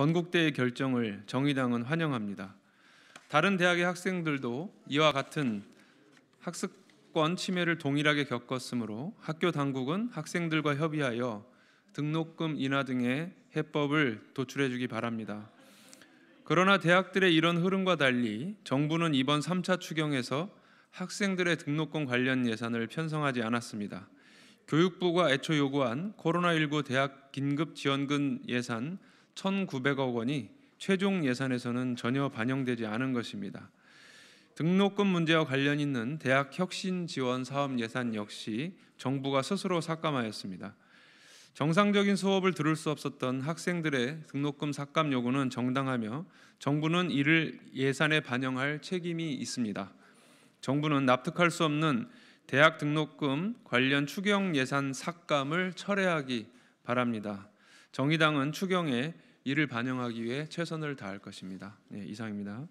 건국대의 결정을 정의당은 환영합니다. 다른 대학의 학생들도 이와 같은 학습권 침해를 동일하게 겪었으므로 학교 당국은 학생들과 협의하여 등록금 인하 등의 해법을 도출해 주기 바랍니다. 그러나 대학들의 이런 흐름과 달리 정부는 이번 3차 추경에서 학생들의 등록금 관련 예산을 편성하지 않았습니다. 교육부가 애초 요구한 코로나19 대학 긴급 지원금 예산 1,900억 원이 최종 예산에서는 전혀 반영되지 않은 것입니다. 등록금 문제와 관련 있는 대학 혁신 지원 사업 예산 역시 정부가 스스로 삭감하였습니다. 정상적인 수업을 들을 수 없었던 학생들의 등록금 삭감 요구는 정당하며 정부는 이를 예산에 반영할 책임이 있습니다. 정부는 납득할 수 없는 대학 등록금 관련 추경 예산 삭감을 철회하기 바랍니다. 정의당은 추경에 이를 반영하기 위해 최선을 다할 것입니다. 네, 이상입니다.